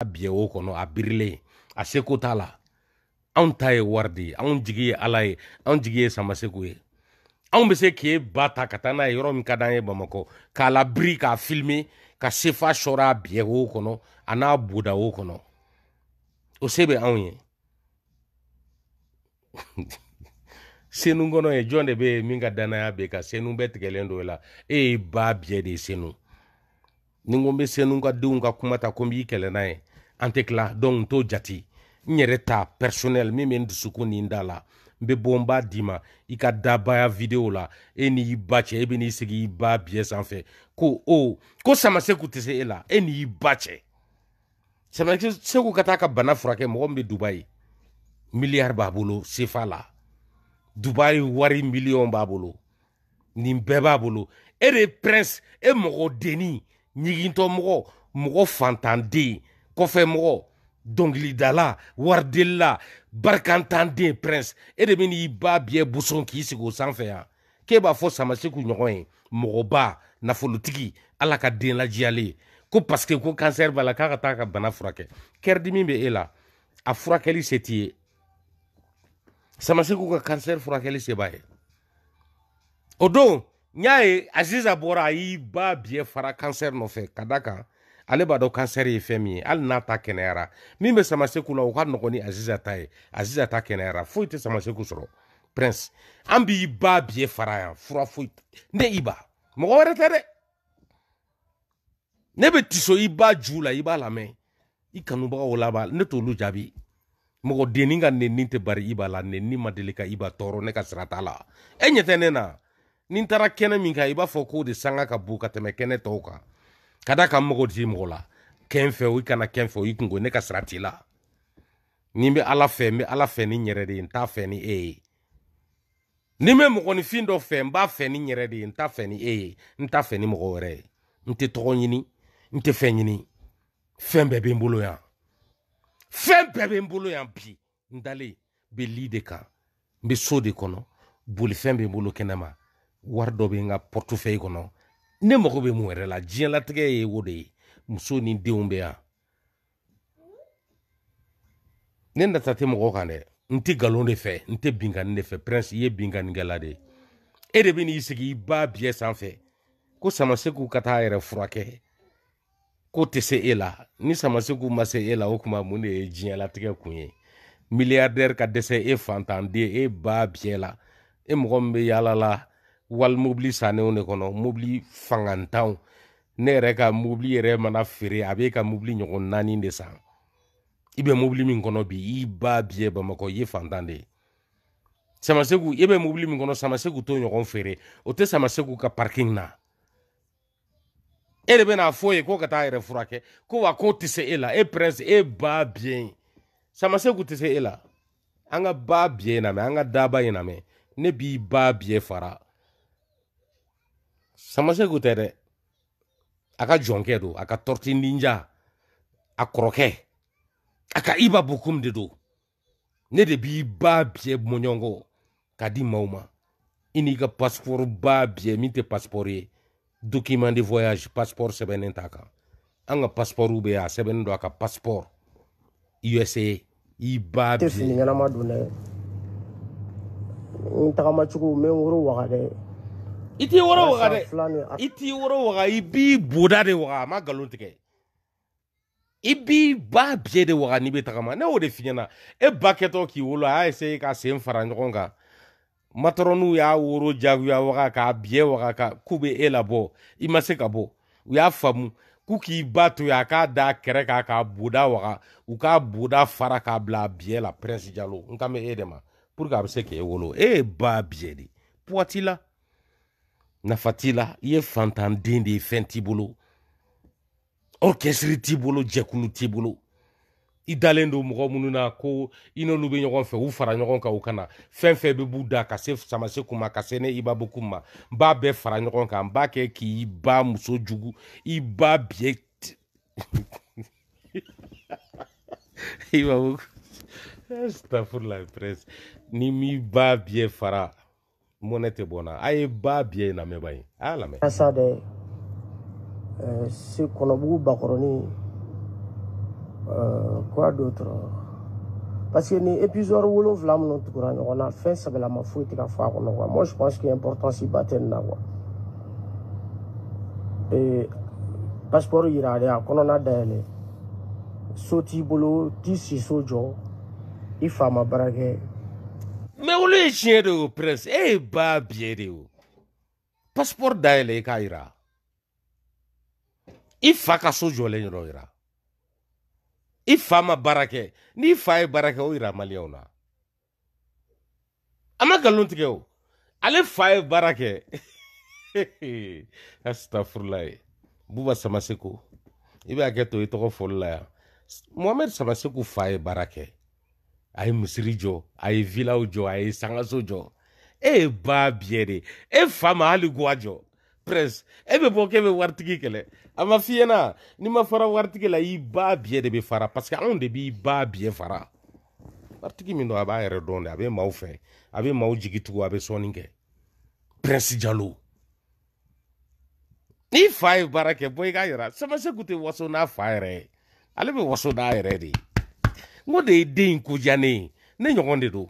A o kɔnɔ a birilen a seko t'a la anw ta ye wari de ye anw jigi ye ala ye anw jigi ye samaseko ye anw bɛ se k'e ba ta ka taa n'a ye yɔrɔ min ka d'an ye bamakɔ k'a labiri k'a filime ka sefa sɔrɔ a biɲɛ o kɔnɔ a n'a boda o kɔnɔ o se bɛ anw ye senu kɔnɔ ye jɔn de bɛ yen min ka danaya bɛ ka senu bɛɛ tigɛlen don e la e ye ba biɲɛ de ye senu ni n ko n bɛ senu ka denw ka kuma ta ko n b'i kɛlɛ n'a ye an tɛ kila dɔnku n t'o jate n yɛrɛ ta personnel min bɛ n ni n da la n bɛ bɔ n video la e n'i ba e n'i sigi i ba biɲɛ ko o ko samaseku se e la e n'i ba cɛ samaseku ka bana furakɛ mɔgɔ min bɛ dubayi miliyari b'a bolo wari miliyɔn b'a bolo nin bɛɛ b'a bolo e de ye prince e mɔgɔ denni ɲigintɔ kɔfɛ mɔgɔ dɔngilidala waridelila barikantanden prince e de bɛ n'i ba biyɛ busɔn k'i sigi o sanfɛ yan k'e b'a fɔ samasiku ɲɔgɔn ye mɔgɔba nafolotigi ala ka den lajiyalen ko paseke ko kansɛri b'a la k'a ka taa ka bana furakɛ kɛrɛdimi bɛ e la a furakɛli se t'i ye samasiku ka kansɛri furakɛli se b'a ye o don n y'a ye aziza bɔra a y'i ba biyɛ fara kansɛri nɔfɛ ka da kan ale b'a dɔn kansɛri ye fɛn min ye hali n'a ta kɛnɛyara min bɛ samaseku la o ka nɔgɔ ni aziza ta ye aziza ta kɛnɛyara foyi tɛ samaseku sɔrɔ prince an b'i ba biye fara yan fura foyi ne i ba mɔgɔ wɛrɛ tɛ dɛ ne bɛ tiso i ba ju la i b'a lamɛn i kanubagaw la b'a ne t'olu jaabi mɔgɔ denni ka nenni tɛ bari i b'a la nenni ma deli ka i ba tɔɔrɔ ne ka sira t'a la e ɲɛ tɛ ne na ni n taara kɛnɛ min kan i b'a fɔ k'o de sanga ka bon ka tɛmɛ kɛnɛ tɔw kan ka da ka n mago t'i la kɛ n o i kana kɛ n fɛ o i kunko ne ka sira t'i la ni n bɛ ala fɛ n bɛ ala fɛ ni n yɛrɛ de ye n t'a fɛ ni e ye ni n bɛ mɔgɔninfin dɔ fɛ n b'a fɛ ni n yɛrɛ de ye n t'a fɛ ni e ye n t'a fɛ ni mɔgɔ wɛrɛ ye n tɛ tɔgɔ ɲini n tɛ fɛn ɲini fɛn bɛɛ bɛ n bolo yan fɛn bɛɛ bɛ n bolo yan bi n dalen bɛ li de kan n bɛ so de kɔnɔ bolifɛn bɛ n bolo kɛnɛma wari dɔ bɛ n ka pɔtufɛyi kɔnɔ Ne mwere mwere la, djian la tike e wode, mwso nin deon beya. Ne natsate mwere mwere ane, nte galon e fe, nte bingan e fe, prensi e bingan nge lade. E debe ni iseki, ba bie san fe. Ko samase kou kata ere fwake, ko tese e la. Ni samase kou mase e la okman mwene djian la tike kwenye. Milyarder kadesen e fantande, e ba bie la. E mwere mwere mwere yalala la. wali mobili sannenw de kɔnɔ mobili fangantanw ne yɛrɛ ka mobili yɛrɛ mana feere a b'e ka mobili ɲɔgɔn naani de san i bɛ mobili min kɔnɔ bi i b'a biyɛ bamakɔ i ye fantan de ye samasegu i bɛ mobili min kɔnɔ samasegu t'o ɲɔgɔn feere o tɛ samasegu ka parking na e de bɛna fɔ ye ko ka taa yɛrɛ furakɛ ko wa k'o tɛ se e la e prince e b'a biyɛ samasegu tɛ se e la an ka ba biyɛ in na mɛ an ka daba in na mɛ ne b'i ba biyɛ fara samaseko tɛ dɛ a ka jɔnkɛ don a ka tɔriti ninja a kɔrɔkɛ a ka iba bokum de don ne de b'i ba biyɛ mɔɲɔgɔnkɔ ka di maw ma i n'i ka pasipɔri ba biyɛ min tɛ pasipɔri ye dokiman de voyage pasipɔri sɛbɛnnen t'a kan an ka pasipɔriw bɛ a sɛbɛnnen don a ka pasipɔri usa i ba biyɛ. n tɛ fini ɲɛnama don dɛ n tagamacogo n bɛ n woro waga dɛ. i t'i wɔrɔ waga dɛ i t'i wɔrɔ waga i b'i boda de waga a ma nkalon tigɛ i b'i ba biye de waga n'i bɛ tagama ne y'o de f'i e ba kɛtɔ k'i wolo a y'a eseye ka sen fara ɲɔgɔn kan matɔrɔniw y'a woro jagoya waga k'a biye waga ka k'u bɛ e labɔ i ma se ka bɔ u y'a faamu k'u k'i ba to yen a k'a da kɛrɛ kan k'a boda waga u k'a boda fara k'a bila a biye la prince jalo n kan bɛ e de ma pour que a bɛ se k'e wolo e ye ba biye de poiti nafa t'i la i ye fantanden de ye fɛn t'i bolo orkɛsiri t'i bolo jɛkulu t'i bolo i dalen don mɔgɔ minnu na ko i n'olu bɛ ɲɔgɔn fɛ u fara ɲɔgɔn kan u kana fɛn fɛn bɛ b'u da ka se samase kuma ka se ne ibabuku ma n b'a bɛɛ fara ɲɔgɔn kan n b'a kɛ k'i ba muso jugu i ba biye ibabuku astafurla presse ni m'i ba biye fara monete bona hein. aye ah, ba biye na me bayi ala ah, me sa de euh ce qu'on a beaucoup bakoroni euh quoi d'autre parce que ni épisode wolon flam non tout courant on a fait ça que la ma fouti ka fois qu'on voit moi je pense qu'il est important si baten na wa et passeport ira là qu'on on a d'elle sauti bolo tissi sojo ifama brague Me ou li yi chenye de ou prens. E eh, ba biye de ou. Paspor daye le yi ka ira. I fa ka soujou le yi nou ira. I fa ma barake. Ni fa e barake ou ira mali ou la. Ama kalon teke ou. Ale fa e barake. Esta ful la e. Bouba Samasekou. Ibe aketo ito kon ful la ya. Mwamer Samasekou fa e barake. a ye misiri jɔ a ye vilaw jɔ a e ye e fa ma hali guwa jɔ e bɛ bɔ k'e bɛ waritigi kɛlɛ a ma n'i ma fara waritigi la i ba biyɛ de fara parce que anw de b'i ba fara waritigi min don a b'a yɛrɛ dɔn de a prince jalo n'i fa ye baara kɛ bɔ i k'a yira waso n'a fa yɛrɛ waso n ko de ye den in koja ne ye ne ɲɔgɔn de don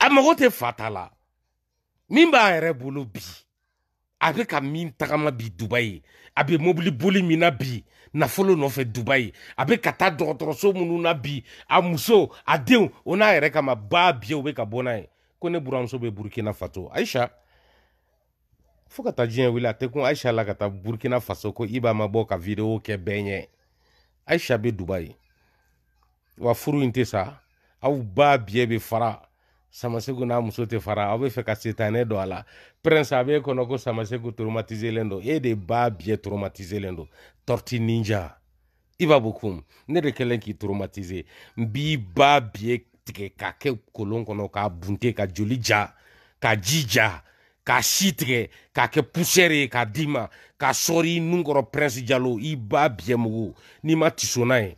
a mago tɛ fa ta la min b'a yɛrɛ bolo bi a bɛ ka min tagama bi dubayi a bɛ mobili boli min na bi nafolo nɔfɛ dubayi a bɛ ka taa dɔgɔtɔrɔso minnu na bi a muso a denw o n'a yɛrɛ kama ba biye o bɛ ka bɔ n'a ye ko ne buramuso bɛ burukina faso ayisa fo ka taa diɲɛ wuli a tɛ kun ayisa la ka taa burukina faso ko i b'a mabɔ ka videwo kɛ bɛɛ ɲɛ aisha be dubai wa furu inte tɛ sa aw ba biɲɛ be fara samaseku n'a muso te fara aw be fɛ ka setane do ala prince abe b'e kɔnɔ ko samaseko e de ba biɲɛ traumatiselen lendo torti ninja iba bukum ne de kelen k'i traumatiser b'i ba biɲɛ tigɛ k'a kɛ kolon kɔnɔ k'a bunte ka joli ka jija ka si tigɛ k'a kɛ pusɛri ye k'a d'i ma prince jalo i ba biɲɛmugu n'i ma tiso ye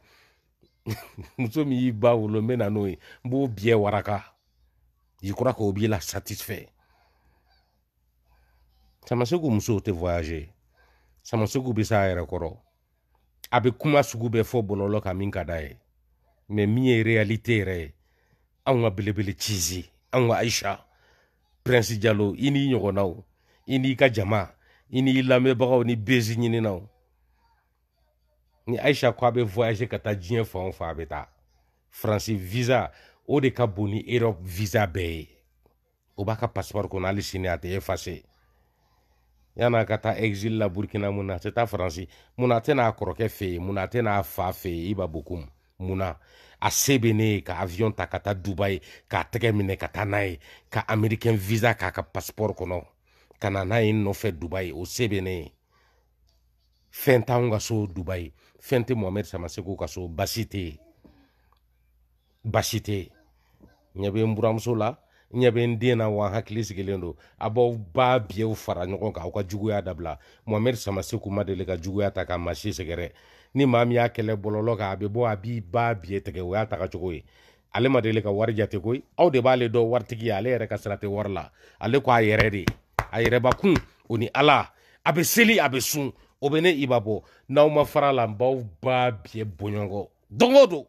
muso min y'i ba wolo n na n'o ye n waraka je crois qu'o b'i la satisfait samasegu musow tɛ voyager samasegu bɛ s'a yɛrɛ kɔrɔ a kuma sugu bɛɛ fɔ bɔlɔlɔ ka d'a ye mais min ye réalité yɛrɛ ye anw ka belebele cizi prince jalo i ɲɔgɔnnaw i n'i ka jama i n'i lamɛnbagaw ni bezi ɲininaw ni ayisa ko a bɛ voyage ka taa diɲɛ fan o a bɛ taa faransi visa o de ka bon ni erɔpe visa bɛɛ ye o b'a ka passeport kɔnɔ hali sini a tɛ efase yan'a ka taa exil la burkina mun na a tɛ taa faransi mun na a tɛn'a kɔrɔkɛ fɛ yen mun na a tɛn'a fa fɛ yen ibabukumu munna a se bɛ ne ye ka avion ta ka taa dubayi k'a tɛgɛ minɛ ka taa n'a ye ka amerikɛn visa k'a ka pasipɔri kɔnɔ ka na n'a ye n nɔfɛ dubayi o se bɛ ne ye fɛn t'anw ka so dubayi fɛn tɛ mohamɛdi samaseko ka so basi tɛ yen basi tɛ yen ɲɛ bɛ n buramuso la ɲɛ bɛ n den na wa hakili sigilen don a b'aw ba biyew fara ɲɔgɔn kan aw ka juguya dabila mohamɛdi samaseko ma deli ka juguya ta ka masi sɛgɛrɛ ni maa min y'a kɛlɛ bɔlɔlɔ kan a bɛ bɔ a b'i ba biye tigɛ o y'a taga cogo ye ale ma deli ka wari jate koyi aw de b'ale dɔn waritigi ye ale yɛrɛ ka sira tɛ wari la ale ko a yɛrɛ de a yɛrɛbakun o ni ala a bɛ seli a bɛ sun o bɛ ne iba bɔ n'aw ma fara la n b'aw ba biye boɲɔgɔn don o don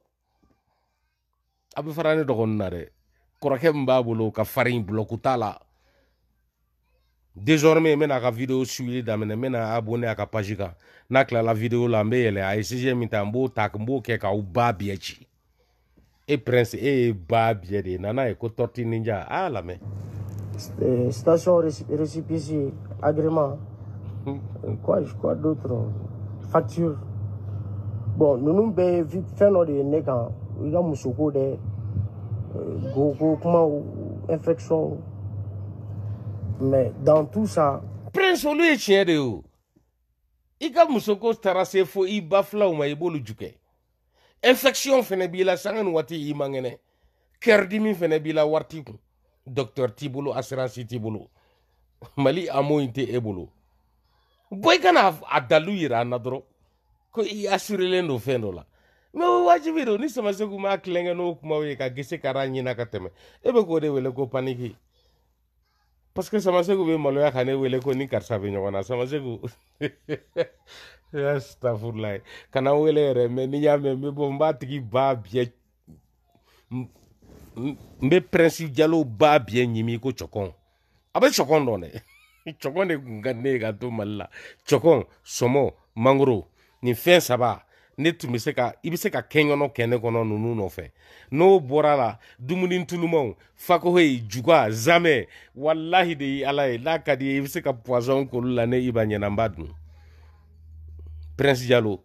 a bɛ fara ne dɔgɔnin na dɛ kɔrɔkɛ min b'a bolo ka farin bulɔku t'a la désormais n bɛna a ka video suili daminɛ n bɛna abonné a ka page kan n'a tilala video la n bɛ yɛlɛ a ye sujet min ta n b'o ta n b'o kɛ k'aw ba biɛ ci e prince e ye ba biɛ de ye nana ye ko tɔrti ninja a y'a lamɛn. station récépissé agrément quoi quoi d'autre facture bon ninnu bɛɛ ye fɛn dɔ de ye ne kan i ka musoko dɛ goko kumaw infection. Mais dans tout ça. Prince olu ye tiɲɛ de ye o. I ka musoko taara fo i ba filaw ma i infection fɛnɛ b'i la sanga i docteur t'i assurance mali amo in tɛ e bolo. bɔn na ko i assure don fɛn dɔ la. mɛ o wajibi sama ni samaseku m'a kilenkɛ n'o ka gese kara na kateme. Ebe k'o de wele ko paniki. parce que samaseko be maloya kane wele ko ni karisa be ɲɔgɔn na samaseko astafurlayi kana wele yɛrɛ mɛ ni y'a mɛn n bɛ bɔ b'a tigi ba biyɛ jalo ba biyɛ ɲimi ko cɔkɔn abe bɛ cɔkɔn dɔn dɛ ne ye ka to mali la cɔkɔn sɔmɔ mangoro nin fɛn saba ne tun be se ka i be se ka kɛɲɔnɔ kɛnɛ kɔnɔ nunu nɔfɛ n'o bɔra la dumuni tulumaw fakohoyi juga zamɛ wallahi de ye ala ye n'a ka di ye i be se ka poisɔn kolu la ne i b'a ɲɛna dun prince jalo